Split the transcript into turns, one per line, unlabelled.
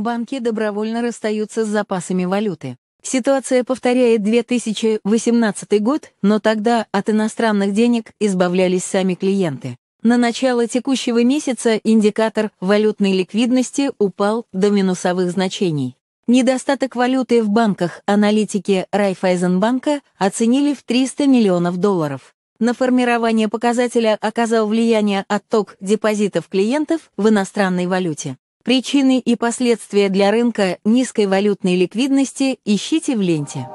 Банки добровольно расстаются с запасами валюты. Ситуация повторяет 2018 год, но тогда от иностранных денег избавлялись сами клиенты. На начало текущего месяца индикатор валютной ликвидности упал до минусовых значений. Недостаток валюты в банках аналитики Райфайзенбанка оценили в 300 миллионов долларов. На формирование показателя оказал влияние отток депозитов клиентов в иностранной валюте. Причины и последствия для рынка низкой валютной ликвидности ищите в ленте.